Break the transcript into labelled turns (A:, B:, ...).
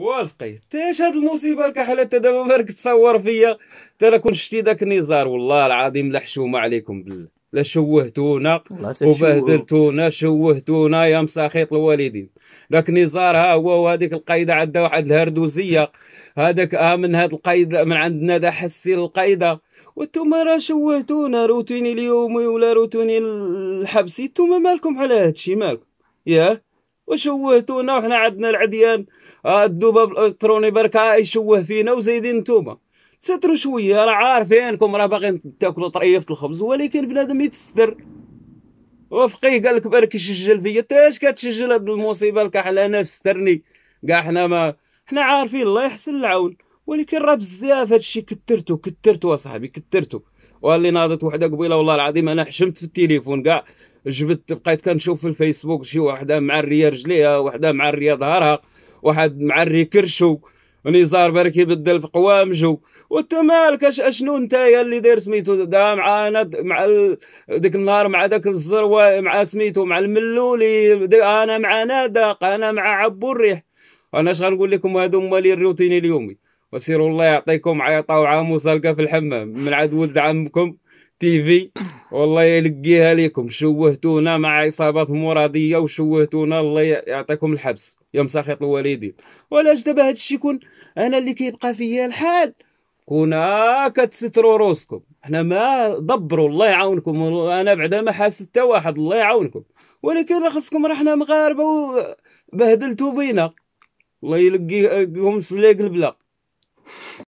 A: والقيت اش هاد المصيبه الكحله حتى دابا مالك تصور فيا انت راه كون شتي داك النزار والله العظيم لا حشومه عليكم بالله لا شوهتونا وبهدلتونا شوهتونا يا مساخيط الوالدين داك نزار ها هو وهذيك القايده عندها واحد الهردوزيه هذاك اه من هاد القايده من عندنا دا حسي القايده وانتوما راه شوهتونا روتوني اليومي ولا روتوني الحبسي انتوما مالكم على هادشي مالكم ياه وشوهتونا وحنا عندنا العديان آه، الدوب الالكتروني برك يشوه فينا وزايدين نتوما تستروا شويه راه عارفينكم راه باغيين تاكلوا طريفه الخبز ولكن بنادم يتستر وفقيه قال لك برك يسجل فيا انت اش كتسجل هاد المصيبه لك على انا سترني كاع حنا ما حنا عارفين الله يحسن العون ولكن راه بزاف هادشي كثرتو كثرتو اصاحبي كثرتو واللي ناضت وحده قبيله والله العظيم انا حشمت في التليفون كاع جبت بقيت كنشوف في الفيسبوك شي وحده معريه رجليها وحده معريه ظهرها واحد معري كرشو نزار بارك يبدل في قوامجو وانت مالك اشنو يا اللي داير سميتو دا مع مع ال... ديك النهار مع داك الزروا مع سميتو مع الملولي انا مع نادق انا مع عبو الريح انا اش غنقول لكم هادو مالي الروتين اليومي وسيروا الله يعطيكم عيطه وعام لقى في الحمام من عاد ولد عمكم تي في والله يلقيها لكم شوهتونا مع اصابات مرضيه وشوهتونا الله يعطيكم الحبس يوم ساخط الوالدين ولاش دابا الشيء يكون انا اللي كيبقى فيا الحال كونا آه كتستروا روسكم حنا ما دبروا الله يعاونكم انا بعدا ما حاسس حتى واحد الله يعاونكم ولكن خصكم راه حنا مغاربه وبهدلتوا بينا الله يلقيكم سبلاك البلا